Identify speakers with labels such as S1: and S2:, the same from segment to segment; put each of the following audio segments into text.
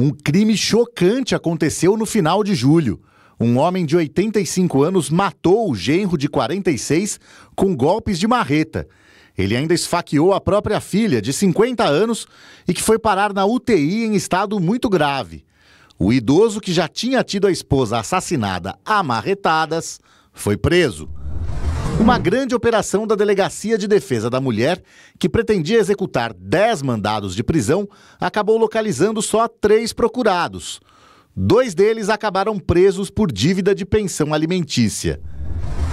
S1: Um crime chocante aconteceu no final de julho. Um homem de 85 anos matou o genro de 46 com golpes de marreta. Ele ainda esfaqueou a própria filha, de 50 anos, e que foi parar na UTI em estado muito grave. O idoso, que já tinha tido a esposa assassinada a marretadas, foi preso. Uma grande operação da Delegacia de Defesa da Mulher, que pretendia executar 10 mandados de prisão, acabou localizando só três procurados. Dois deles acabaram presos por dívida de pensão alimentícia.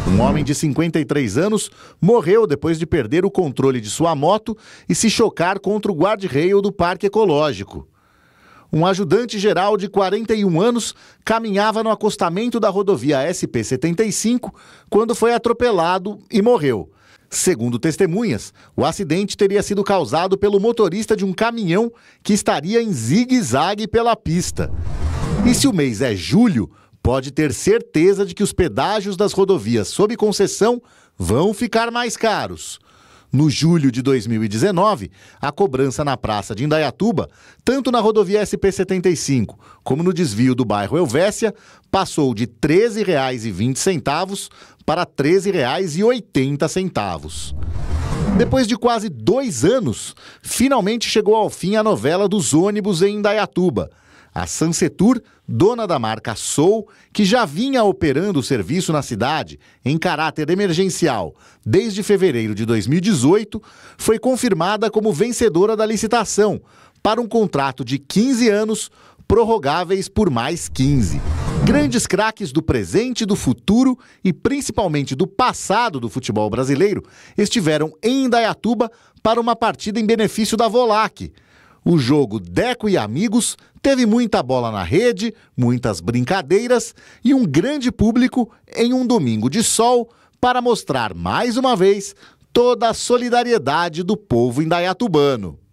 S1: Um homem de 53 anos morreu depois de perder o controle de sua moto e se chocar contra o guard rail do Parque Ecológico. Um ajudante geral de 41 anos caminhava no acostamento da rodovia SP-75 quando foi atropelado e morreu. Segundo testemunhas, o acidente teria sido causado pelo motorista de um caminhão que estaria em zigue-zague pela pista. E se o mês é julho, pode ter certeza de que os pedágios das rodovias sob concessão vão ficar mais caros. No julho de 2019, a cobrança na praça de Indaiatuba, tanto na rodovia SP-75 como no desvio do bairro Elvésia, passou de R$ 13,20 para R$ 13,80. Depois de quase dois anos, finalmente chegou ao fim a novela dos ônibus em Indaiatuba a Sansetur, dona da marca Sou, que já vinha operando o serviço na cidade em caráter emergencial desde fevereiro de 2018, foi confirmada como vencedora da licitação para um contrato de 15 anos, prorrogáveis por mais 15. Grandes craques do presente, do futuro e principalmente do passado do futebol brasileiro estiveram em Indaiatuba para uma partida em benefício da Volac, o jogo Deco e Amigos teve muita bola na rede, muitas brincadeiras e um grande público em um domingo de sol para mostrar mais uma vez toda a solidariedade do povo indaiatubano.